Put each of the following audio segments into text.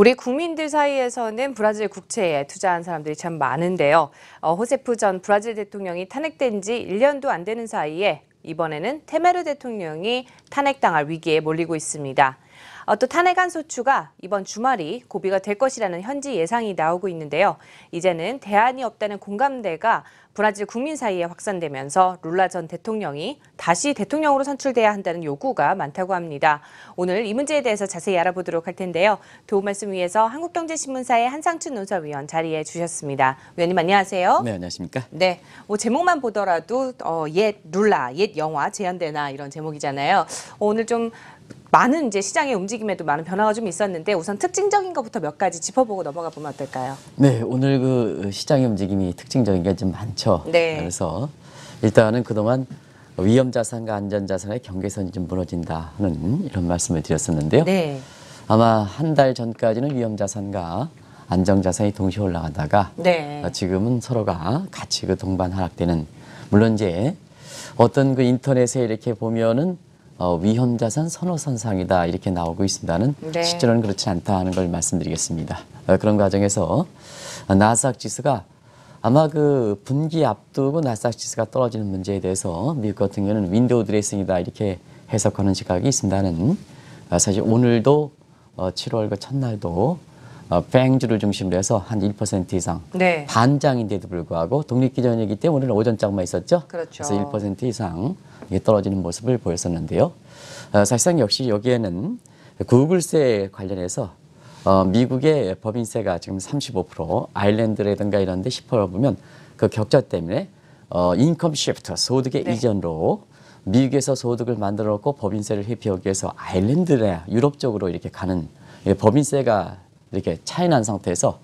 우리 국민들 사이에서는 브라질 국채에 투자한 사람들이 참 많은데요. 어, 호세프 전 브라질 대통령이 탄핵된 지 1년도 안 되는 사이에 이번에는 테메르 대통령이 탄핵당할 위기에 몰리고 있습니다. 어, 또 탄핵안 소추가 이번 주말이 고비가 될 것이라는 현지 예상이 나오고 있는데요. 이제는 대안이 없다는 공감대가 브라질 국민 사이에 확산되면서 룰라 전 대통령이 다시 대통령으로 선출돼야 한다는 요구가 많다고 합니다. 오늘 이 문제에 대해서 자세히 알아보도록 할 텐데요. 도움 말씀 위해서 한국경제신문사의 한상춘 논설위원 자리해 주셨습니다. 위원님 안녕하세요. 네, 안녕하십니까? 네, 뭐 제목만 보더라도 어, 옛 룰라, 옛 영화 재현되나 이런 제목이잖아요. 오늘 좀 많은 이제 시장의 움직임에도 많은 변화가 좀 있었는데 우선 특징적인 것부터 몇 가지 짚어보고 넘어가 보면 어떨까요? 네, 오늘 그 시장의 움직임이 특징적인 게 좀 많죠. 네. 그래서 일단은 그동안 위험 자산과 안전 자산의 경계선이 좀 무너진다는 이런 말씀을 드렸었는데요. 네. 아마 한 달 전까지는 위험 자산과 안정 자산이 동시에 올라가다가 네. 지금은 서로가 같이 그 동반 하락되는 물론 이제 어떤 그 인터넷에 이렇게 보면은 어, 위헌자산 선호선상이다 이렇게 나오고 있습니다는 네. 실제로는 그렇지 않다 하는 걸 말씀드리겠습니다. 어, 그런 과정에서 나스닥 지수가 아마 그 분기 앞두고 나스닥 지수가 떨어지는 문제에 대해서 미국 같은 경우는 윈도우 드레싱이다 이렇게 해석하는 시각이 있습니다는 어, 사실 오늘도 7월 어, 그 첫날도 어, 뱅주를 중심으로 해서 한 1% 이상 네. 반장인데도 불구하고 독립기전이기 때문에 오전장만 있었죠. 그렇죠. 그래서 1% 이상 떨어지는 모습을 보였었는데요. 어, 사실상 역시 여기에는 구글세 관련해서 어, 미국의 법인세가 지금 35% 아일랜드라든가 이런 데10% 보면 그 격차 때문에 어, 인컴 시프트 소득의 네. 이전으로 미국에서 소득을 만들어 놓고 법인세를 회피하기 위해서 아일랜드나 유럽 쪽으로 이렇게 가는 예, 법인세가 이렇게 차이 난 상태에서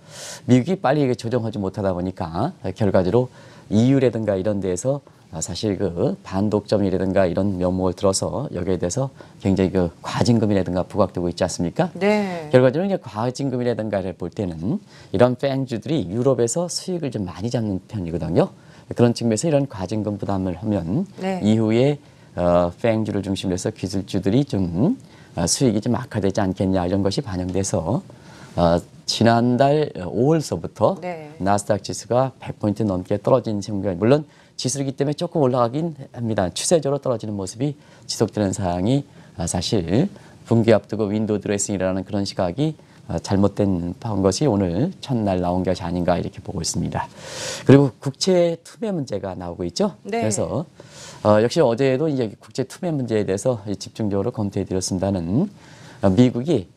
미국이 빨리 이게 조정하지 못하다 보니까 결과적으로 EU라든가 이런 데에서 사실 그 반독점이라든가 이런 면목을 들어서 여기에 대해서 굉장히 그 과징금이라든가 부각되고 있지 않습니까? 네. 결과적으로 이제 과징금이라든가를 볼 때는 이런 뱅주들이 유럽에서 수익을 좀 많이 잡는 편이거든요. 그런 측면에서 이런 과징금 부담을 하면 네. 이후에 어, 뱅주를 중심으로 해서 기술주들이 좀 어, 수익이 좀 악화되지 않겠냐 이런 것이 반영돼서 어, 지난달 5월서부터 네. 나스닥 지수가 100포인트 넘게 떨어진 셈이 물론 지수이기 때문에 조금 올라가긴 합니다. 추세적으로 떨어지는 모습이 지속되는 상황이 어, 사실 분기 앞두고 윈도우 드레싱이라는 그런 시각이 어, 잘못된 것이 오늘 첫날 나온 것이 아닌가 이렇게 보고 있습니다. 그리고 국채 투매 문제가 나오고 있죠. 네. 그래서 어, 역시 어제도 이제 국채 투매 문제에 대해서 집중적으로 검토해 드렸습니다는 어, 미국이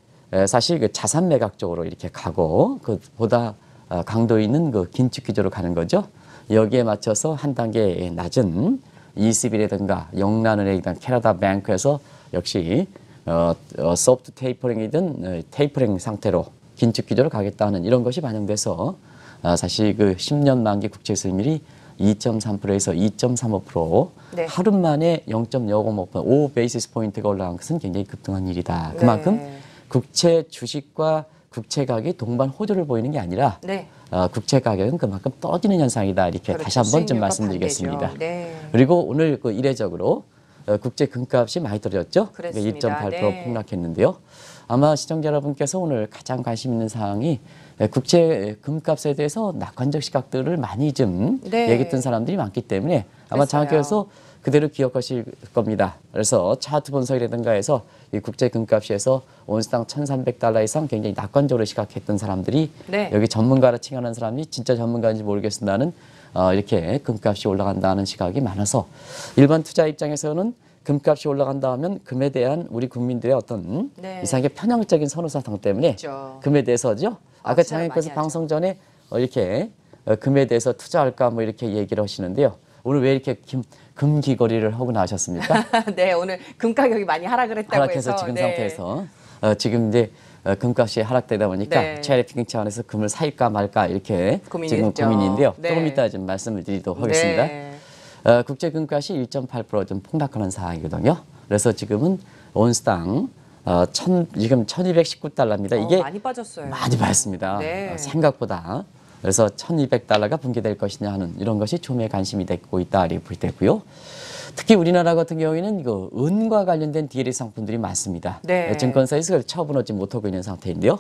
사실 그 자산 매각 쪽으로 이렇게 가고 그 보다 아, 강도 있는 그 긴축 기조로 가는 거죠. 여기에 맞춰서 한 단계 낮은 ECB라든가 영란은행이든 캐나다 뱅크에서 역시 어, 어, 소프트 테이퍼링이든 어, 테이퍼링 상태로 긴축 기조로 가겠다는 이런 것이 반영돼서 어, 사실 그 10년 만기 국채 수익률이 2.3%에서 2.35% 네. 하루 만에 0.055 베이시스 포인트가 올라간 것은 굉장히 급등한 일이다. 그만큼 네. 국채 주식과 국채 가격이 동반 호조를 보이는 게 아니라 네. 어, 국채 가격은 그만큼 떠지는 현상이다 이렇게 그렇죠. 다시 한번좀 말씀드리겠습니다. 네. 그리고 오늘 그 이례적으로 어, 국제 금값이 많이 떨어졌죠. 그러니까 2.8% 네. 폭락했는데요. 아마 시청자 여러분께서 오늘 가장 관심 있는 사항이 예, 국제 금값에 대해서 낙관적 시각들을 많이 좀 네. 얘기했던 사람들이 많기 때문에 아마 장학교에서 그대로 기억하실 겁니다. 그래서 차트 분석이라든가 해서 이 국제 금값에서 온스당 1,300달러 이상 굉장히 낙관적으로 시각했던 사람들이 네. 여기 전문가라 칭하는 사람이 진짜 전문가인지 모르겠습니다는 어, 이렇게 금값이 올라간다는 시각이 많아서 일반 투자 입장에서는 금값이 올라간다 하면 금에 대한 우리 국민들의 어떤 네. 이상하게 편향적인 선호사상 때문에 그렇죠. 금에 대해서죠. 아까 장애께서 방송 전에 어, 이렇게 어, 금에 대해서 투자할까 뭐 이렇게 얘기를 하시는데요. 오늘 왜 이렇게 김, 금귀걸이를 하고 나셨습니까? 오 네, 오늘 금 가격이 많이 하락을 했다고 하락해서 해서 지금 네. 상태에서 어, 지금 이제 어, 금값이 하락되다 보니까 네. 최하핑 차원에서 금을 살까 말까 이렇게 고민이 지금 있죠. 고민인데요. 네. 조금 이따 좀 말씀을 드리도록 하겠습니다. 네. 어, 국제 금값이 1.8%좀 폭락하는 상황이거든요. 그래서 지금은 온스당 어, 천, 지금 1,219달러입니다. 어, 이게 많이 빠졌어요. 많이 빠졌습니다. 네. 어, 생각보다 그래서 1200달러가 붕괴될 것이냐 하는 이런 것이 초미의 관심이 되고 있다 이렇게 볼 때고요. 특히 우리나라 같은 경우에는 이거 은과 관련된 DLA e 상품들이 많습니다. 네. 네. 증권사에서 그걸 처분하지 못하고 있는 상태인데요.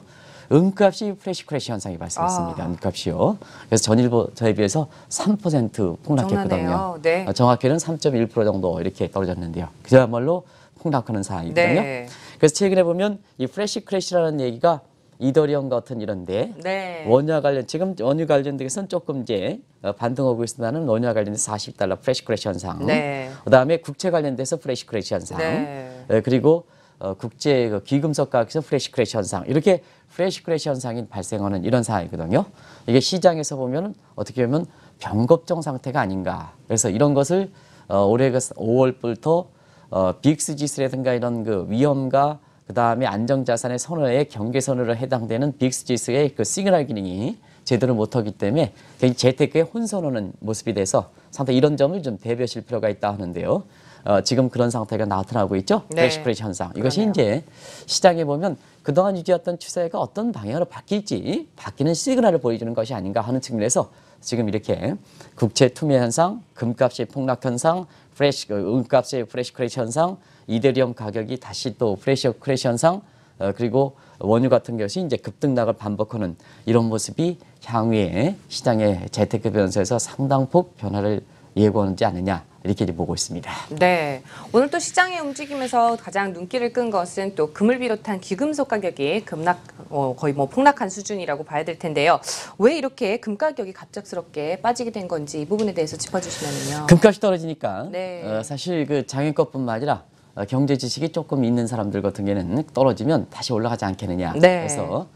은값이 프레시 크래시 현상이 발생했습니다. 아. 은값이요. 그래서 전일보 저에 비해서 3% 폭락했거든요. 네. 어, 정확히는 3.1% 정도 이렇게 떨어졌는데요. 그야말로 폭락하는 상황이거든요. 네. 그래서 최근에 보면 이 프레시 크래시라는 얘기가 이더리언 같은 이런데 네. 원유 와 관련 지금 원유 관련돼서는 조금 이제 어, 반등하고 있습니다는 원유 와관련된서 40달러 프레시 크래시 현상 네. 그다음에 국채 관련돼서 프레시 크래시 현상 네. 어, 그리고 어, 국제 그 기금석 가격에서 프레시 크래시 현상 이렇게 프레시 크래시 현상이 발생하는 이런 상황이거든요. 이게 시장에서 보면 어떻게 보면 병겁정 상태가 아닌가. 그래서 이런 것을 올해 5월부터 그 어, 빅스 지수라든가 이런 그 위험과 그 다음에 안정자산의 선호의 경계선으로 해당되는 빅스지수의 그 시그널 기능이 제대로 못하기 때문에 굉장히 재테크에 혼선하는 모습이 돼서 상당히 이런 점을 좀 대비하실 필요가 있다 하는데요. 어, 지금 그런 상태가 나타나고 있죠. 네. 레시프레시 현상. 이것이 그러네요. 이제 시장에 보면 그동안 유지했던 추세가 어떤 방향으로 바뀔지 바뀌는 시그널을 보여주는 것이 아닌가 하는 측면에서 지금 이렇게 국채 투매 현상, 금값의 폭락 현상, 프레시 은값의 프레시 크래시 현상, 이데리움 가격이 다시 또 프레시 크래시 현상, 어, 그리고 원유 같은 것이 이제 급등락을 반복하는 이런 모습이 향후에 시장의 재테크 변수에서 상당폭 변화를 예고하는지 않느냐 이렇게 보고 있습니다. 네. 오늘 또 시장의 움직임에서 가장 눈길을 끈 것은 또 금을 비롯한 귀금속 가격이 급락, 어, 거의 뭐 폭락한 수준이라고 봐야 될 텐데요. 왜 이렇게 금 가격이 갑작스럽게 빠지게 된 건지 이 부분에 대해서 짚어주시면요. 금값이 떨어지니까 네. 어, 사실 그 장인 것뿐만 아니라 어, 경제 지식이 조금 있는 사람들 같은 경우는 떨어지면 다시 올라가지 않겠느냐. 네. 그래서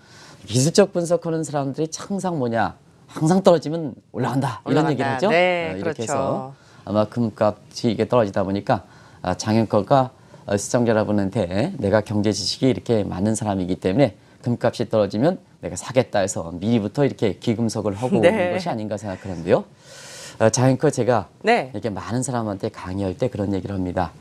기술적 분석하는 사람들이 항상 뭐냐. 항상 떨어지면 올라간다. 올라간다. 얘기를 하죠. 네, 어, 이렇게 그렇죠. 해서 아마 금값이 이게 떨어지다 보니까 아, 장현건과 어, 시청자 여러분한테 내가 경제 지식이 이렇게 많은 사람이기 때문에 금값이 떨어지면 내가 사겠다 해서 미리부터 이렇게 기금속을 하고 네. 오는 것이 아닌가 생각하는데요. 아, 장현건 제가 네. 이렇게 많은 사람한테 강의할 때 그런 얘기를 합니다.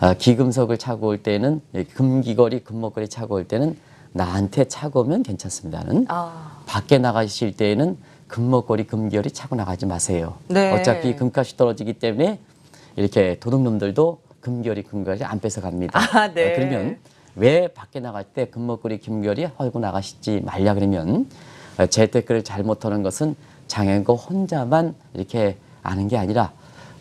아, 기금속을 차고 올 때는 예, 금귀걸이 금목걸이 차고 올 때는 나한테 차고 오면 괜찮습니다는 아. 밖에 나가실 때에는 금목걸이, 금결이 차고 나가지 마세요. 네. 어차피 금값이 떨어지기 때문에 이렇게 도둑놈들도 금결이, 금결이 안 뺏어갑니다. 아, 네. 어, 그러면 왜 밖에 나갈 때 금목걸이, 금결이 헐고 나가시지 말냐 그러면 어, 재테크를 잘못하는 것은 장애인과 혼자만 이렇게 아는 게 아니라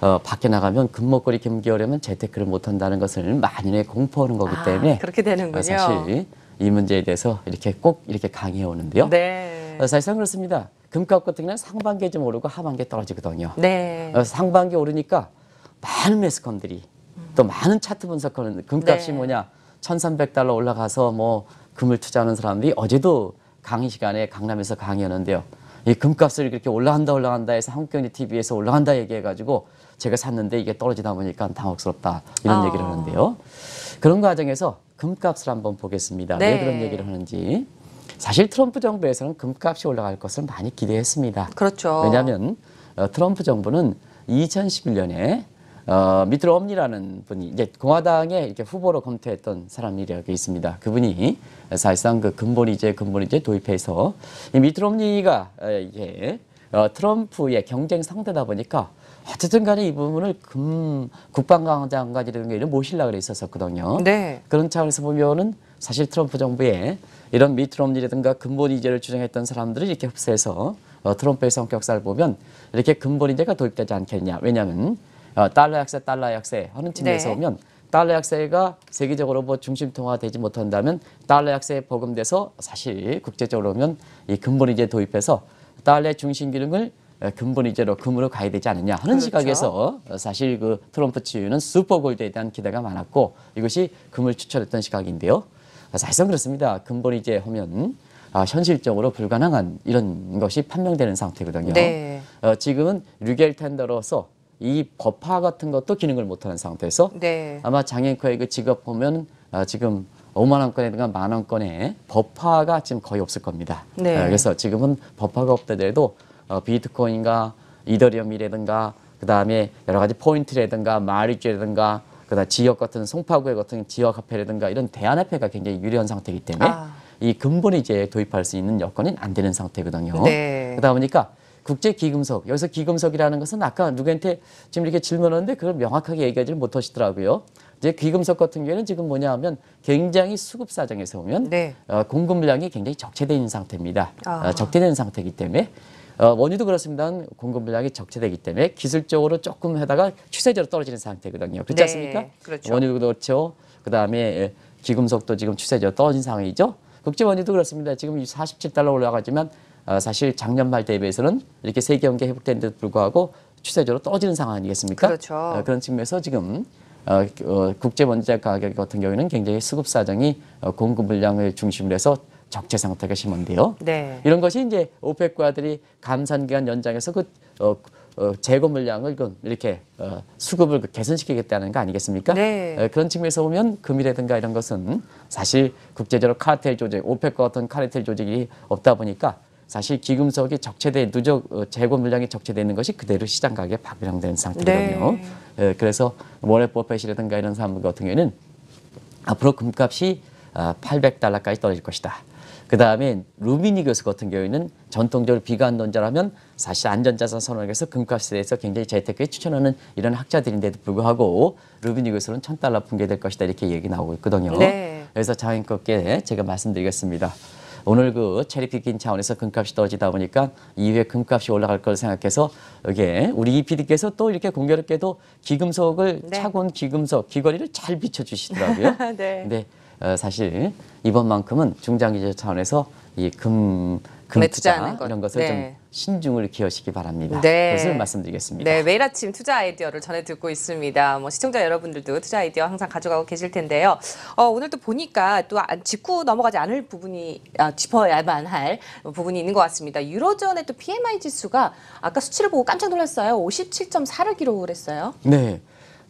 어, 밖에 나가면 금목걸이 금기어려면 재테크를 못한다는 것을 만인에 공포하는 거기 아, 때문에 아, 그렇게 되는군요. 어, 사실 이 문제에 대해서 이렇게 꼭 이렇게 강의해 오는데요. 네. 어, 사실상 그렇습니다. 금값 같은 경우는 상반기에 좀 오르고 하반기에 떨어지거든요. 네. 상반기 오르니까 많은 매스컴들이 음. 또 많은 차트 분석하는 금값이 네. 뭐냐 1,300달러 올라가서 뭐 금을 투자하는 사람들이 어제도 강의 시간에 강남에서 강의하는데요. 이 금값을 이렇게 올라간다 올라간다 해서 한국경제 TV에서 올라간다 얘기해가지고 제가 샀는데 이게 떨어지다 보니까 당혹스럽다 이런 아. 얘기를 하는데요. 그런 과정에서 금값을 한번 보겠습니다. 네. 왜 그런 얘기를 하는지. 사실 트럼프 정부에서는 금값이 올라갈 것을 많이 기대했습니다. 그렇죠. 왜냐하면 어, 트럼프 정부는 2011년에 어, 미트 롬니라는 분이 이제 공화당에 이렇게 후보로 검토했던 사람이라고 있습니다. 그분이 사실상 그 근본이제 근본이제 도입해서 이 미트 롬니가 어, 이게 어, 트럼프의 경쟁 상대다 보니까 어쨌든 간에 이 부분을 금, 국방장관이라게 모시려고 그었었거든요 네. 그런 차원에서 보면은 사실 트럼프 정부의 이런 미트롬니라든가 근본 이제를 주장했던 사람들을 이렇게 흡수해서 어, 트럼프의 성격사를 보면 이렇게 근본 이제가 도입되지 않겠냐. 왜냐하면 어, 달러 약세, 달러 약세 하는 측면에서 네. 보면 달러 약세가 세계적으로 뭐 중심통화되지 못한다면 달러 약세에 버금돼서 사실 국제적으로 보면 이 근본 이제 도입해서 달러의 중심 기능을 어, 근본 이제로 금으로 가야 되지 않느냐 하는 그렇죠. 시각에서 어, 사실 그 트럼프 치유는 슈퍼 골드에 대한 기대가 많았고 이것이 금을 추천했던 시각인데요. 사실상 그렇습니다. 근본이 제 보면 아, 현실적으로 불가능한 이런 것이 판명되는 상태거든요. 네. 어, 지금은 류겔 텐더로서 이 법화 같은 것도 기능을 못하는 상태에서 네. 아마 장애인커의그 직업 보면 어, 지금 5만 원권이든가만 원권에 법화가 지금 거의 없을 겁니다. 네. 어, 그래서 지금은 법화가 없더라도 어, 비트코인과 이더리움이라든가 그 다음에 여러 가지 포인트라든가 마리주라든가 그다음 지역 같은 송파구에 같은 지역 화폐라든가 이런 대안 화폐가 굉장히 유리한 상태이기 때문에 아. 이 근본에 이제 도입할 수 있는 여건이 안 되는 상태거든요. 네. 그러다 보니까 국제 기금석 여기서 기금석이라는 것은 아까 누구한테 지금 이렇게 질문하는데 그걸 명확하게 얘기하지 못하시더라고요. 이제 귀금속 같은 경우에는 지금 뭐냐 하면 굉장히 수급 사정에서 보면 네. 어, 공급 량이 굉장히 적체되어 있는 상태입니다. 아. 어, 적대된 상태이기 때문에 어, 원유도 그렇습니다. 공급 물량이 적체되기 때문에 기술적으로 조금 하다가 추세적으로 떨어지는 상태거든요. 그렇지 네, 않습니까? 그렇죠. 원유도 그렇죠. 그다음에 예, 기금속도 지금 추세적으로 떨어진 상황이죠. 국제 원유도 그렇습니다. 지금 47달러 올라가지만 어, 사실 작년 말 대비해서는 이렇게 세계 경기 회복된데도 불구하고 추세적으로 떨어지는 상황 아니겠습니까? 그렇죠. 어, 그런 측면에서 지금 어, 어, 국제 원자 가격 같은 경우에는 굉장히 수급 사정이 어, 공급 물량을 중심으로 해서 적재 상태가 심한데요. 네. 이런 것이 이제 오펙과들이 감산 기간 연장해서 그 어, 어, 재고 물량을 그 이렇게 어, 수급을 그 개선시키겠다는 거 아니겠습니까? 네. 에, 어, 그런 측면에서 보면 금이라든가 이런 것은 사실 국제적으로 카르텔 조직, 오펙과 같은 카르텔 조직이 없다 보니까 사실 기금속이 적체돼 누적 어, 재고 물량이 적체되는 것이 그대로 시장 가격에 박비량되는 상태거든요. 네. 에, 어, 그래서 워렌 버펫이라든가 이런 사람들 같은 경우에는 앞으로 금값이 800달러까지 아, 떨어질 것이다. 그 다음에 루미니 교수 같은 경우에는 전통적으로 비관론자라면 사실 안전자산 선언에서 금값에 대해서 굉장히 재테크에 추천하는 이런 학자들인데도 불구하고 루미니 교수는 천 달러 붕괴될 것이다 이렇게 얘기 나오고 있거든요. 네. 그래서 자연스게 제가 말씀드리겠습니다. 오늘 그 체리피킹 차원에서 금값이 떨어지다 보니까 이후에 금값이 올라갈 걸 생각해서 이게 우리 이 PD께서 또 이렇게 공교롭게도 기금속을 네. 차온 기금속 귀걸이를 잘 비춰주시더라고요. 네. 네. 어, 사실 이번만큼은 중장기적 차원에서 이 금 금투자 이런 것을 네. 좀 신중을 기하시기 바랍니다. 네. 그것을 말씀드리겠습니다. 네, 매일 아침 투자 아이디어를 전해 듣고 있습니다. 뭐 시청자 여러분들도 투자 아이디어 항상 가져가고 계실 텐데요. 어, 오늘 또 보니까 또 짚고 아, 넘어가지 않을 부분이 아, 짚어야만 할 부분이 있는 것 같습니다. 유로존의 또 PMI 지수가 아까 수치를 보고 깜짝 놀랐어요. 57.4를 기록을 했어요. 네.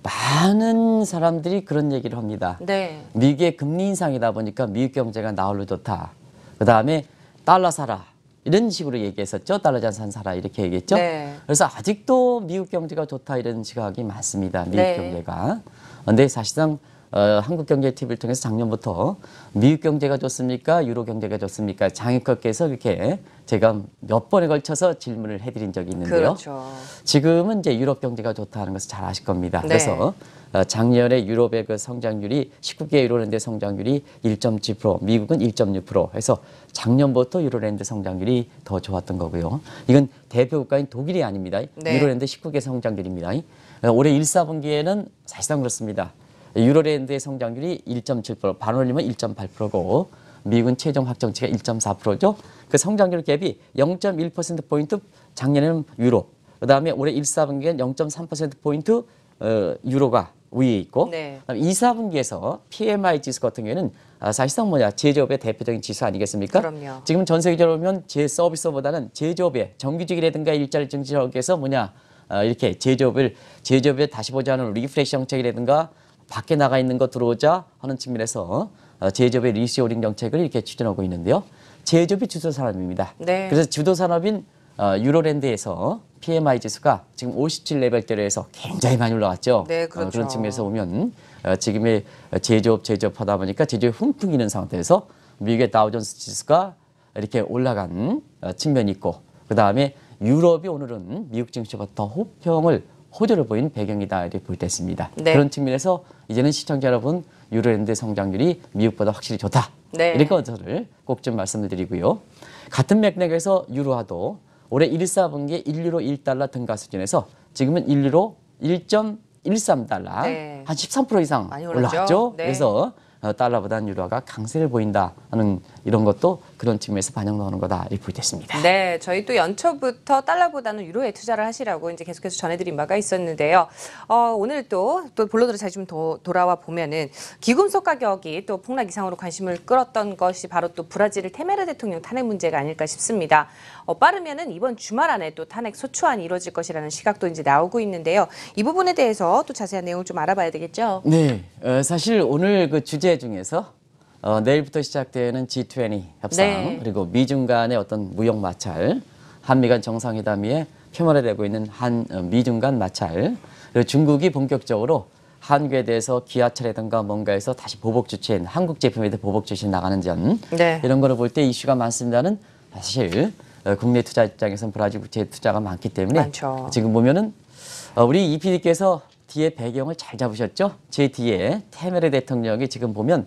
많은 사람들이 그런 얘기를 합니다. 네. 미국의 금리 인상이다 보니까 미국 경제가 나홀로 좋다. 그 다음에 달러 사라. 이런 식으로 얘기했었죠. 달러 잔산 사라 이렇게 얘기했죠. 네. 그래서 아직도 미국 경제가 좋다 이런 시각이 많습니다. 미국 네. 경제가. 근데 사실상 어, 한국경제TV를 통해서 작년부터 미국 경제가 좋습니까? 유로 경제가 좋습니까? 장인커께서 이렇게 제가 몇 번에 걸쳐서 질문을 해드린 적이 있는데요. 그렇죠. 지금은 이제 유럽 경제가 좋다는 것을 잘 아실 겁니다. 네. 그래서 어, 작년에 유럽의 그 성장률이 19개 유로랜드 성장률이 1.7%, 미국은 1.6% 해서 작년부터 유로랜드 성장률이 더 좋았던 거고요. 이건 대표 국가인 독일이 아닙니다. 네. 유로랜드 19개 성장률입니다. 어, 올해 1, 사분기에는 사실상 그렇습니다. 유로랜드의 성장률이 1.7% 반올림은 1.8%고 미국은 최종 확정치가 1.4%죠. 그 성장률 갭이 0.1%포인트 작년에는 유로 그다음에 올해 1, 4분기엔 에 0.3%포인트 어, 유로가 위에 있고 네. 2, 4분기에서 PMI 지수 같은 경우에는 아, 사실상 뭐냐 제조업의 대표적인 지수 아니겠습니까? 그럼요. 지금 전 세계적으로 보면 제 서비스보다는 제조업의 정규직이라든가 일자리 증진에서 시 뭐냐 아, 이렇게 제조업을 제조업에 다시 보자는 리프레시 정책이라든가 밖에 나가 있는 거 들어오자 하는 측면에서 어, 제조업의 리시오링 정책을 이렇게 추진하고 있는데요. 제조업이 주도 산업입니다. 네. 그래서 주도 산업인 어, 유로랜드에서 PMI 지수가 지금 57 레벨대로 에서 굉장히 많이 올라왔죠. 네, 어, 그렇죠. 그런 측면에서 보면 지금의 제조업 제조업 하다 보니까 제조업 훈풍이는 상태에서 미국의 다우존스 지수가 이렇게 올라간 측면이 있고 그 다음에 유럽이 오늘은 미국 증시보다 더 호평을 호조를 보인 배경이다 이렇게 볼때 있습니다. 네. 그런 측면에서 이제는 시청자 여러분 유로랜드 성장률이 미국보다 확실히 좋다. 네. 이렇게 저를 꼭 좀 말씀을 드리고요. 같은 맥락에서 유로화도 올해 1, 4분기에 1유로 1달러 등가 수준에서 지금은 1유로 1.13달러 네. 한13% 이상 올라왔죠 네. 그래서 어, 달러보다는 유로화가 강세를 보인다는 이런 것도 그런 측면에서 반영나오는 거다 리포트 됐습니다. 네, 저희 또 연초부터 달러보다는 유로에 투자를 하시라고 이제 계속해서 전해드린 바가 있었는데요. 어, 오늘 또또 본론으로 다시 좀 도, 돌아와 보면은 기금속 가격이 또 폭락 이상으로 관심을 끌었던 것이 바로 또브라질 테메르 대통령 탄핵 문제가 아닐까 싶습니다. 어, 빠르면은 이번 주말 안에 또 탄핵 소추안이 이루어질 것이라는 시각도 이제 나오고 있는데요. 이 부분에 대해서 또 자세한 내용을 좀 알아봐야 되겠죠. 네, 어, 사실 오늘 그 주제 중에서 어, 내일부터 시작되는 G20 협상 네. 그리고 미중 간의 어떤 무역 마찰, 한미 간 정상회담 위에 면하되고 있는 한 어, 미중 간 마찰, 그리고 중국이 본격적으로 한국에 대해서 기아차라든가 뭔가에서 다시 보복 주체인 한국 제품에 대해 보복 주체 나가는 점 네. 이런 거를 볼 때 이슈가 많습니다는 사실 어, 국내 투자 입장에서는 브라질 국채 투자가 많기 때문에 많죠. 지금 보면은 어, 우리 이 PD께서 뒤에 배경을 잘 잡으셨죠? 제 뒤에 테메르 대통령이 지금 보면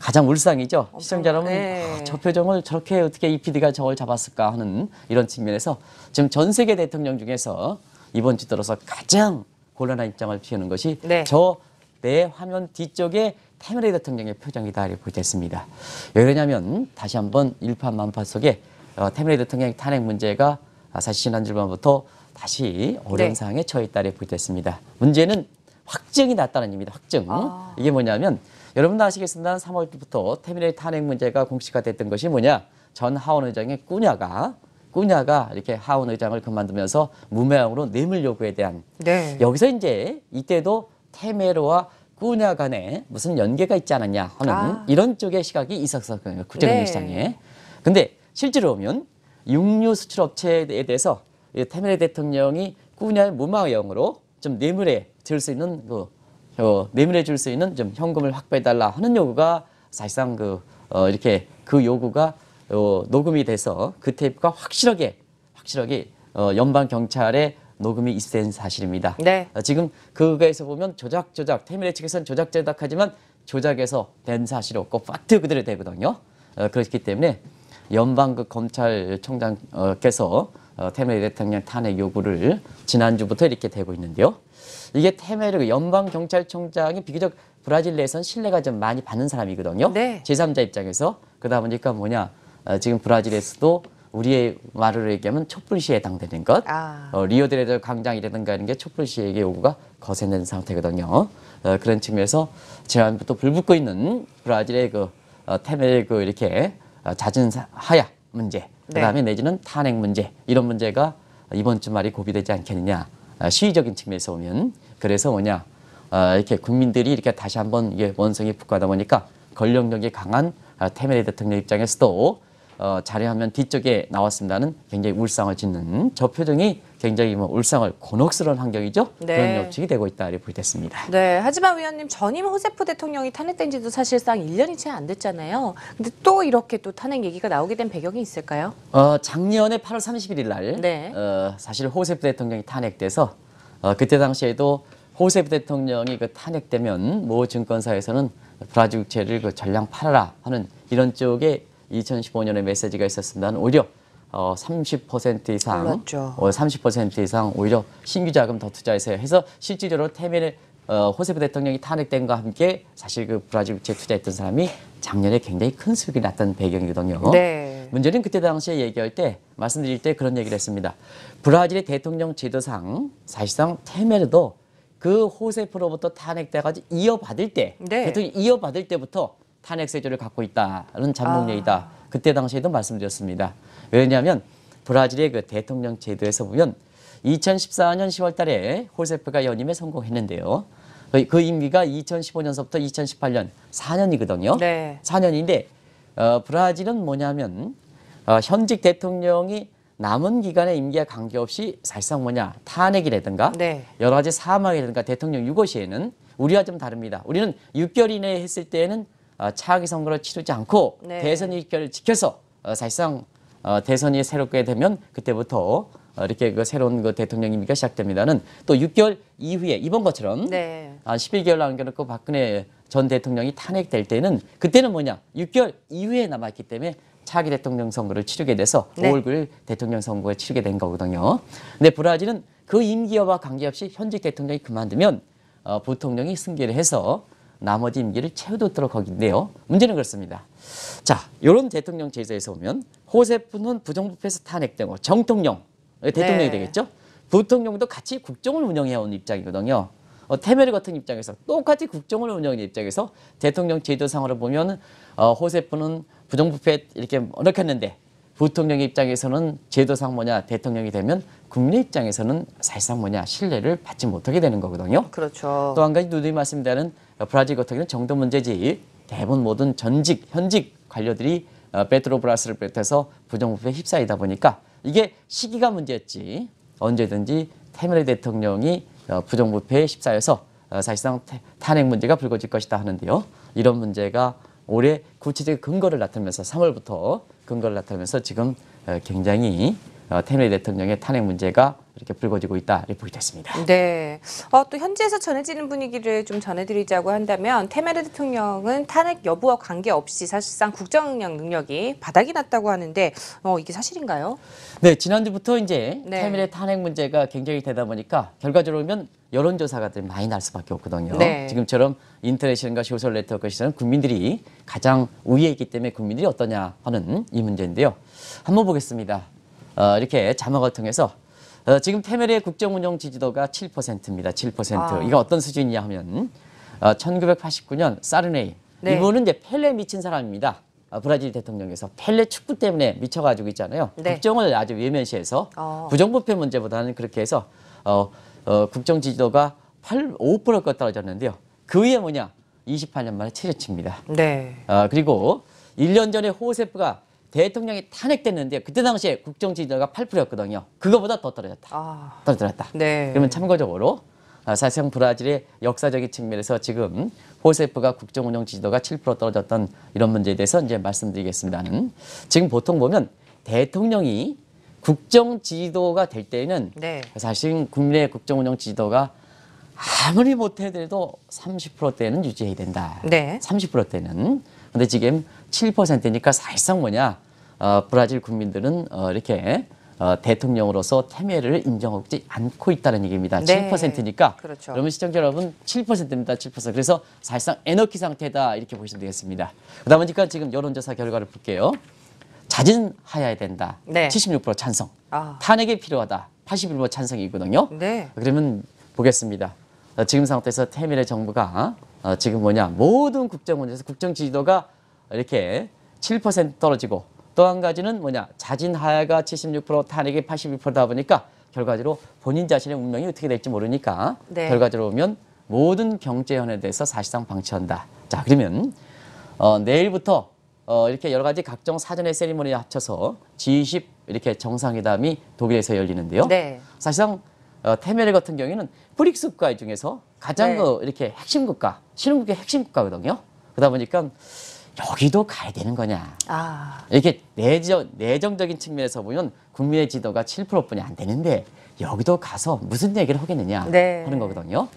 가장 울상이죠. 어, 시청자라면 네. 아, 저 표정을 저렇게 어떻게 이 PD가 저걸 잡았을까 하는 이런 측면에서 지금 전 세계 대통령 중에서 이번 주 들어서 가장 곤란한 입장을 피우는 것이 네. 저내 화면 뒤쪽에 테메리 대통령의 표정이다 이렇게 됐습니다. 왜 그러냐면 다시 한번 일파만파 속에 어, 테메리 대통령의 탄핵 문제가 아, 사실 지난 주반부터 다시 어려운 네. 상황에 처했다 이렇게 됐습니다. 문제는 확정이 났다는 겁니다. 확정 아. 이게 뭐냐면 여러분도 아시겠습니다. 3월부터 태민의 탄핵 문제가 공식화됐던 것이 뭐냐? 전 하원 의장의 꾸냐가 꾸냐가 이렇게 하원 의장을 그만두면서 무매형으로 뇌물 요구에 대한 네. 여기서 이제 이때도 테메로와 꾸냐 간에 무슨 연계가 있지 않았냐 하는 아. 이런 쪽의 시각이 있었었거든요. 국제금융시장에. 네. 근데 실제로 보면 육류 수출 업체에 대해서 테메레 대통령이 꾸냐의 무마형으로 좀 뇌물에 들 수 있는 그 어, 매물해 줄수 있는 좀 현금을 확보해 달라 하는 요구가 사실상 그 어, 이렇게 그 요구가 어, 녹음이 돼서 그 테이프가 확실하게 확실하게 어, 연방 경찰에 녹음이 있은 사실입니다. 네. 어, 지금 그거에서 보면 조작 조작 테미네 측에서는 조작 조작하지만 조작에서 된 사실이 없고 팩트 그대로 되거든요. 어, 그렇기 때문에 연방 그 검찰총장께서 어, 테메 대통령 탄핵 요구를 지난주부터 이렇게 되고 있는데요. 이게 테메르 그 연방경찰청장이 비교적 브라질 내에서는 신뢰가 좀 많이 받는 사람이거든요. 네. 제3자 입장에서. 그러다 보니까 뭐냐. 어, 지금 브라질에서도 우리의 말을 얘기하면 촛불 시에 해당되는 것. 아. 어, 리오드레드 광장이라든가 이런 게 촛불 시에의 요구가 거세는 상태거든요. 어, 그런 측면에서 지난부터 불 붙고 있는 브라질의 그 어, 테메르 그 이렇게 어, 잦은 사, 하야 문제 그다음에 내지는 탄핵 문제 이런 문제가 이번 주말이 고비되지 않겠느냐 아, 시의적인 측면에서 보면 그래서 뭐냐 어, 이렇게 국민들이 이렇게 다시 한번 이게 원성이 북하다 보니까 권력력이 강한 아, 테메리 대통령 입장에서도 어, 자리하면 뒤쪽에 나왔습니다는 굉장히 울상을 짓는 저 표정이 굉장히 뭐 울상을 곤혹스러운 환경이죠. 네. 그런 역측이 되고 있다 이렇게 보이됐습니다. 네. 하지만 위원님 전임 호세프 대통령이 탄핵된 지도 사실상 1년이 채 안 됐잖아요. 근데 또 이렇게 또 탄핵 얘기가 나오게 된 배경이 있을까요? 어, 작년에 8월 31일 날 네. 어, 사실 호세프 대통령이 탄핵돼서 어, 그때 당시에도 호세프 대통령이 그 탄핵되면 모 증권사에서는 브라질 국채를 그 전량 팔아라 하는 이런 쪽에 2015년에 메시지가 있었습니다. 오히려 어, 30% 이상, 올랐죠. 어, 30% 이상 오히려 신규 자금 더 투자해서 해서 실질적으로 테민의 어, 호세프 대통령이 탄핵된과 함께 사실 그 브라질 국채 투자했던 사람이 작년에 굉장히 큰 수익이 났던 배경이거든요. 네. 문제는 그때 당시에 얘기할 때 말씀드릴 때 그런 얘기를 했습니다. 브라질의 대통령 제도상 사실상 테메르도 그 호세프로부터 탄핵돼가지고 이어받을 때 네. 대통령 이어받을 때부터 탄핵세조를 갖고 있다는 잠복령이다. 아. 그때 당시에도 말씀드렸습니다. 왜냐하면 브라질의 그 대통령 제도에서 보면 2014년 10월 달에 홀세프가 연임에 성공했는데요. 그 임기가 2015년서부터 2018년 4년이거든요. 네. 4년인데 어, 브라질은 뭐냐면 어, 현직 대통령이 남은 기간의 임기와 관계없이 사실상 뭐냐 탄핵이라든가 네. 여러 가지 사망이라든가 대통령 유고 시에는 우리와 좀 다릅니다. 우리는 6개월 이내에 했을 때에는 어, 차기 선거를 치르지 않고 네. 대선의 결을 지켜서 어, 사실상 어, 대선이 새롭게 되면 그때부터 이렇게 그 새로운 그 대통령 임기가 시작됩니다는 또 6개월 이후에 이번 것처럼 네. 아, 11개월 남겨놓고 그 박근혜 전 대통령이 탄핵될 때는 그때는 뭐냐 6개월 이후에 남았기 때문에 차기 대통령 선거를 치르게 돼서 네. 5월 9일 대통령 선거를 치르게 된 거거든요. 근데 브라질은 그 임기와 관계없이 현직 대통령이 그만두면 어, 부통령이 승계를 해서 나머지 임기를 채워두도록 하긴데요. 문제는 그렇습니다. 자, 이런 대통령 제도에서 보면 호세프는 부정부패에서 탄핵되고 정통령, 예, 네. 대통령이 네. 되겠죠. 부통령도 같이 국정을 운영해온 입장이거든요. 어, 테메르 같은 입장에서 똑같이 국정을 운영하는 입장에서 대통령 제도상으로 보면 어, 호세프는 부정부패 이렇게 이렇 했는데 부통령 입장에서는 제도상 뭐냐 대통령이 되면 국민 입장에서는 사실상 뭐냐 신뢰를 받지 못하게 되는 거거든요. 그렇죠. 또 한 가지 누누이 말씀드리는 브라질 같은 경우는 정도 문제지 대부분 모든 전직, 현직 관료들이 어, 베트로브라스를 비롯해서 부정부패에 휩싸이다 보니까 이게 시기가 문제였지 언제든지 테메르 대통령이 어, 부정부패에 휩싸여서 어, 사실상 탄핵 문제가 불거질 것이다 하는데요. 이런 문제가 올해 구체적 근거를 나타내면서 3월부터 근거를 나타내면서 지금 굉장히 테메르 대통령의 탄핵 문제가 이렇게 불거지고 있다 리포트 됐습니다. 네. 어, 또 현지에서 전해지는 분위기를 좀 전해드리자고 한다면 테메르 대통령은 탄핵 여부와 관계없이 사실상 국정 능력이 바닥이 났다고 하는데 어, 이게 사실인가요? 네. 지난주부터 이제 네. 테메르 탄핵 문제가 굉장히 되다 보니까 결과적으로 보면 여론조사가 많이 날 수밖에 없거든요. 네. 지금처럼 인터넷이라든가 소셜 네트워크 시설은 국민들이 가장 우위에 있기 때문에 국민들이 어떠냐 하는 이 문제인데요. 한번 보겠습니다. 어, 이렇게 자막을 통해서 어, 지금 테메르의 국정운영 지지도가 7%입니다. 7%. 아. 이거 어떤 수준이냐 하면 어, 1989년 사르네이 네. 이분은 이제 펠레 미친 사람입니다. 어, 브라질 대통령에서 펠레 축구 때문에 미쳐가지고 있잖아요. 네. 국정을 아주 외면시해서 아. 부정부패 문제보다는 그렇게 해서 어, 어, 국정 지지도가 8, 5가 떨어졌는데요. 그 위에 뭐냐? 28년 만에 최저치입니다. 네. 어, 그리고 1년 전에 호세프가 대통령이 탄핵됐는데 그때 당시에 국정 지지도가 8%였거든요. 그거보다 더 떨어졌다. 아... 떨어졌다. 네. 그러면 참고적으로 어, 사실상 브라질의 역사적인 측면에서 지금 호세프가 국정운영 지지도가 7% 떨어졌던 이런 문제에 대해서 이제 말씀드리겠습니다 지금 보통 보면 대통령이 국정 지지도가 될 때에는 네. 사실 국민의 국정운영 지지도가 아무리 못해도 30%대는 유지해야 된다. 네. 30%대는 근데 지금 7%니까 사실상 뭐냐 어, 브라질 국민들은 어, 이렇게 어, 대통령으로서 태매를 인정하지 않고 있다는 얘기입니다. 네. 7%니까. 그렇죠. 그러면 시청자 여러분 7%입니다. 7%. 그래서 사실상 에너키 상태다 이렇게 보시면 되겠습니다. 그다음 보니까 지금 여론조사 결과를 볼게요. 자진 하여야 된다. 네. 76% 찬성. 아. 탄핵이 필요하다. 81% 찬성이거든요. 네. 그러면 보겠습니다. 어, 지금 상태에서 테밀의 정부가 어, 지금 뭐냐 모든 국정 문제에서 국정 지지도가 이렇게 7% 떨어지고 또 한 가지는 뭐냐 자진 하야가 76% 탄핵이 82%다 보니까 결과적으로 본인 자신의 운명이 어떻게 될지 모르니까 네. 결과적으로 보면 모든 경제 현에 대해서 사실상 방치한다. 자 그러면 어, 내일부터 어, 이렇게 여러 가지 각종 사전의 세리머니에 합쳐서 G20 이렇게 정상회담이 독일에서 열리는데요. 네. 사실상 어, 테메르 같은 경우에는 브릭스 국가 중에서 가장 네. 그 이렇게 핵심 국가, 신흥국의 핵심 국가거든요. 그러다 보니까 여기도 가야 되는 거냐. 아. 이렇게 내정, 내정적인 측면에서 보면 국민의 지도가 7%뿐이 안 되는데 여기도 가서 무슨 얘기를 하겠느냐 네. 하는 거거든요.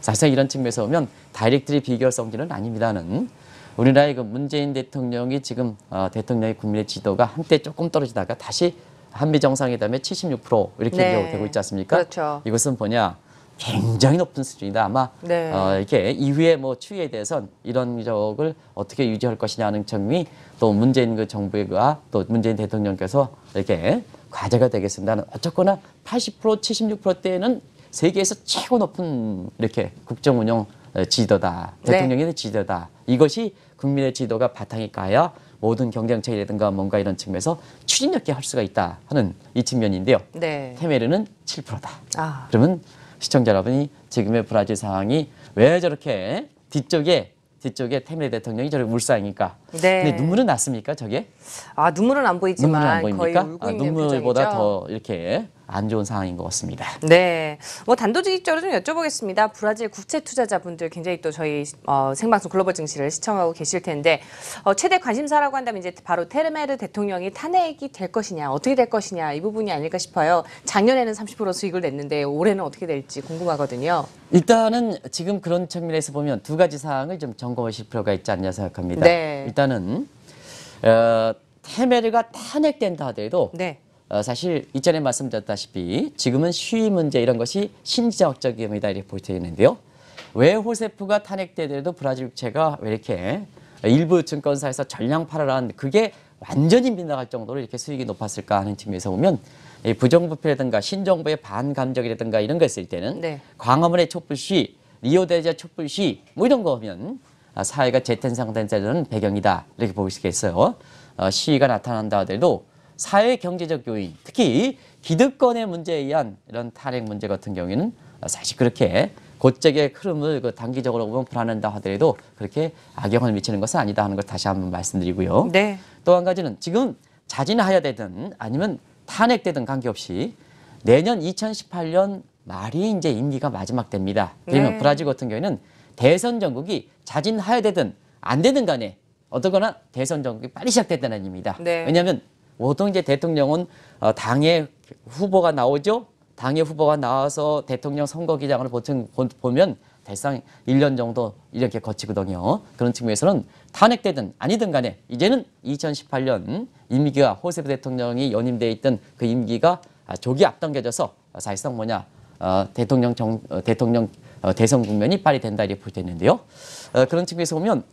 사실상 이런 측면에서 보면 다이렉트리 비결성질은 아닙니다는 우리나라의 그 문재인 대통령이 지금 어, 대통령의 국민의 지도가 한때 조금 떨어지다가 다시 한미 정상회담에 76% 이렇게 네. 되고 있지 않습니까? 그렇죠. 이것은 뭐냐? 굉장히 높은 수준이다. 아마 네. 어, 이게 이후에 뭐 추이에 대해선 이런 적을 어떻게 유지할 것이냐 하는 점이 또 문재인 그 정부가 또 문재인 대통령께서 이렇게 과제가 되겠습니다. 어쨌거나 80% 76%대에는 세계에서 최고 높은 이렇게 국정 운영 어, 지도다. 네. 대통령의 네. 지도다. 이것이 국민의 지도가 바탕이 까야 모든 경쟁체라든가 뭔가 이런 측면에서 추진력 있게 할 수가 있다 하는 이 측면인데요. 네. 테메르는 7%다. 아. 그러면 시청자 여러분이 지금의 브라질 상황이 왜 저렇게 뒤쪽에 뒤쪽에 테메 대통령이 저렇게 울상니까 네. 근데 눈물은 났습니까, 저게? 아 눈물은 안 보이지만 눈물은 안 보입니까? 거의 울고 아, 있는 눈물보다 표정이죠. 더 이렇게 안 좋은 상황인 것 같습니다. 네, 뭐 단도직입적으로 좀 여쭤보겠습니다. 브라질 국채 투자자분들 굉장히 또 저희 어, 생방송 글로벌 증시를 시청하고 계실 텐데 어, 최대 관심사라고 한다면 이제 바로 테르메르 대통령이 탄핵이 될 것이냐 어떻게 될 것이냐 이 부분이 아닐까 싶어요. 작년에는 30% 수익을 냈는데 올해는 어떻게 될지 궁금하거든요. 일단은 지금 그런 측면에서 보면 두 가지 사항을 좀 점검하실 필요가 있지 않냐 생각합니다. 네. 일단 일단은 어, 테메르가 탄핵된다 하더라도 네. 어, 사실 이전에 말씀드렸다시피 지금은 시위 문제 이런 것이 신지학적 위험이다 이렇게 볼수 져 있는데요. 왜 호세프가 탄핵되더라도 브라질 국채가 왜 이렇게 일부 증권사에서 전량 팔아라는 그게 완전히 빗나갈 정도로 이렇게 수익이 높았을까 하는 측면에서 보면 이 부정부패라든가 신정부의 반감정이라든가 이런 거 있을 때는 네. 광화문의 촛불 시, 리오데자 촛불 시뭐 이런 거 하면 아, 사회가 재탄생된 자는 배경이다 이렇게 보시겠어요 어, 시위가 나타난다 하더라도 사회 경제적 요인, 특히 기득권의 문제에 의한 이런 탄핵 문제 같은 경우에는 어, 사실 그렇게 곧재의 흐름을 그 단기적으로 보면 불안한다 하더라도 그렇게 악영향을 미치는 것은 아니다 하는 걸 다시 한번 말씀드리고요. 네. 또 한 가지는 지금 자진하야 되든 아니면 탄핵되든 관계없이 내년 2018년 말이 이제 임기가 마지막 됩니다. 그러면 네. 브라질 같은 경우에는 대선 정국이 자진하야 되든 안 되든 간에 어떠거나 대선 정국이 빨리 시작됐다는 의미입니다. 네. 왜냐하면 보통 이제 대통령은 어, 당의 후보가 나오죠. 당의 후보가 나와서 대통령 선거 기장을 보통 보면 대상 1년 정도 이렇게 거치거든요. 그런 측면에서는 탄핵되든 아니든 간에 이제는 2018년 임기가 호세프 대통령이 연임돼 있던 그 임기가 아, 조기 앞당겨져서 사실상 뭐냐 어, 대통령 정, 어, 대통령 어, 대선 국면이 빨리 된다 이렇게 볼수 있는데요. 어, 그런 측면에서 보면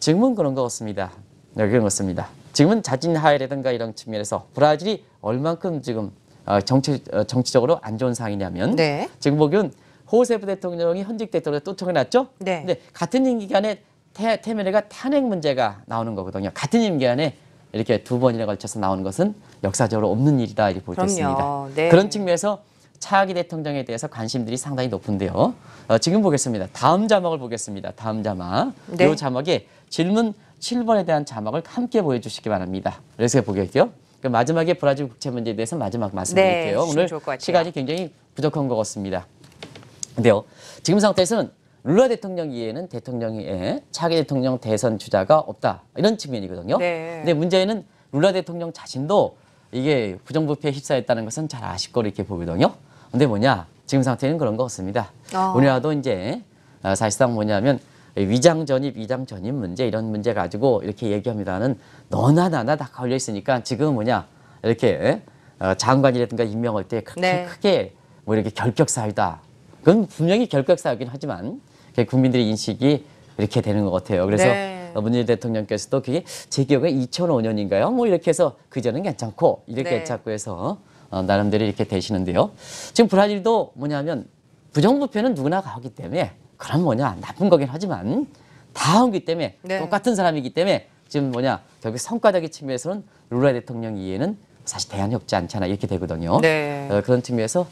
지금은 그런 것 같습니다. 네, 그런 것 같습니다. 지금은 자진 하회라든가 이런 측면에서 브라질이 얼만큼 지금 어, 정치, 정치적으로 안 좋은 상황이냐면 네. 지금 보기엔 호세부 대통령이 현직 대통령 을 또청해 놨죠. 네. 근데 같은 임기간에 태, 테메레가 탄핵 문제가 나오는 거거든요. 같은 임기간에 이렇게 두 번이나 걸쳐서 나오는 것은 역사적으로 없는 일이다 이렇게 볼수 있습니다. 네. 그런 측면에서 차기 대통령에 대해서 관심들이 상당히 높은데요. 어, 지금 보겠습니다. 다음 자막을 보겠습니다. 다음 자막. 네. 이 자막에 질문 7번에 대한 자막을 함께 보여주시기 바랍니다. 그래서 보게요. 마지막에 브라질 국채 문제에 대해서 마지막 말씀드릴게요. 네, 오늘 시간이 굉장히 부족한 것 같습니다. 근데요, 지금 상태에서는 룰라 대통령 이외에는 대통령의 차기 대통령 대선 주자가 없다 이런 측면이거든요. 네. 근데 문제는 룰라 대통령 자신도 이게 부정부패에 휩싸였다는 것은 잘 아실 거로 이렇게 보거든요. 근데 뭐냐 지금 상태는 그런 거 같습니다. 어. 리나라도 이제 어, 사실상 뭐냐면 위장 전입, 위장 전입 문제 이런 문제 가지고 이렇게 얘기합니다는 너나 나나 다 걸려 있으니까 지금 뭐냐 이렇게 어, 장관이라든가 임명할 때그게 네. 크게 뭐 이렇게 결격 사유다. 그건 분명히 결격 사유긴 하지만 국민들의 인식이 이렇게 되는 것 같아요. 그래서 네. 어, 문재인 대통령께서도 그게 제 기억에 2005년인가요? 뭐 이렇게 해서 그전은 괜찮고 이렇게 네. 자꾸 해서 어, 나름대로 이렇게 되시는데요. 지금 브라질도 뭐냐면 부정부패는 누구나 가기 때문에 그럼 뭐냐 나쁜 거긴 하지만 다 오기 때문에 네. 똑같은 사람이기 때문에 지금 뭐냐 결국 성과적인 측면에서는 룰라 대통령 이해는 사실 대안이 없지 않잖아 이렇게 되거든요. 네. 어, 그런 측면에서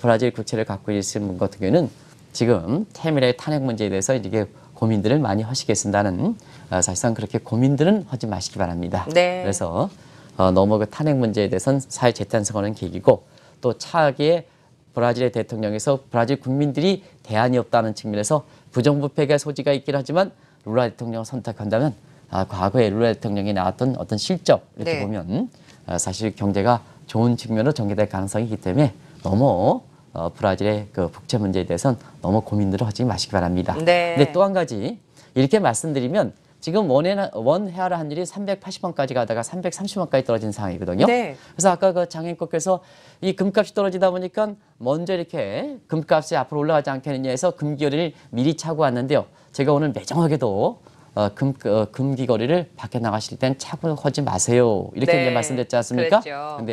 브라질 국채를 갖고 있는 분 같은 경우는 지금 테미라의 탄핵 문제에 대해서 이게 렇 고민들을 많이 하시겠습니다는 아, 사실상 그렇게 고민들은 하지 마시기 바랍니다. 네. 그래서 어, 너무 그 탄핵 문제에 대해서는 사회 재탄생하는 계기고 또 차기에 브라질의 대통령에서 브라질 국민들이 대안이 없다는 측면에서 부정부패가 소지가 있긴 하지만 룰라 대통령을 선택한다면 아, 과거에 룰라 대통령이 나왔던 어떤 실적 이렇게 네. 보면 어, 사실 경제가 좋은 측면으로 전개될 가능성이 있기 때문에 너무 어, 브라질의 그 북채 문제에 대해서는 너무 고민들을 하지 마시기 바랍니다. 네. 근데 또 한 가지 이렇게 말씀드리면 지금 원해, 원해하라 환율이 380원까지 가다가 330원까지 떨어진 상황이거든요. 네. 그래서 아까 그장인인께서이 금값이 떨어지다 보니까 먼저 이렇게 금값이 앞으로 올라가지 않겠느냐 해서 금기거리를 미리 차고 왔는데요. 제가 오늘 매정하게도 어, 금, 어, 금기거리를 밖에 나가실 땐 차고 하지 마세요. 이렇게 네. 이제 말씀드렸지 않습니까? 그렇죠.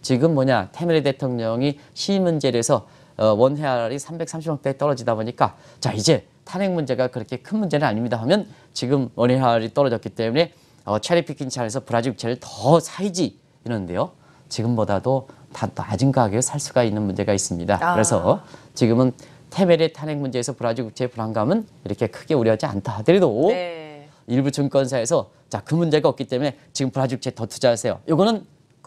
지금 뭐냐 테메리 대통령이 시 문제에서 어, 원해알이 330원대 떨어지다 보니까 자 이제 탄핵 문제가 그렇게 큰 문제는 아닙니다 하면 지금 원예 니할이 떨어졌기 때문에 어, 체리피킹 차에서 브라질 국채를더 사이지 이는데요 지금보다도 다 낮은 가격에 살 수가 있는 문제가 있습니다. 아. 그래서 지금은 테메레 탄핵 문제에서 브라질 국채의 불안감은 이렇게 크게 우려하지 않다 하더라도 네. 일부 증권사에서 자 그 문제가 없기 때문에 지금 브라질 국채 더 투자하세요. 이거는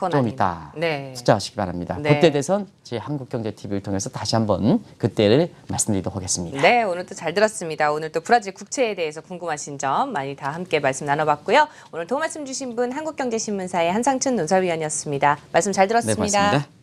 좀 아닌... 있다. 네. 숙자하시기 바랍니다. 네. 그때 대선 제 한국경제TV를 통해서 다시 한번 그때를 말씀드리도록 하겠습니다. 네, 오늘도 잘 들었습니다. 오늘 또 브라질 국채에 대해서 궁금하신 점 많이 다 함께 말씀 나눠봤고요. 오늘 도움 말씀 주신 분 한국경제신문사의 한상춘 논설위원이었습니다 말씀 잘 들었습니다. 네, 고맙습니다.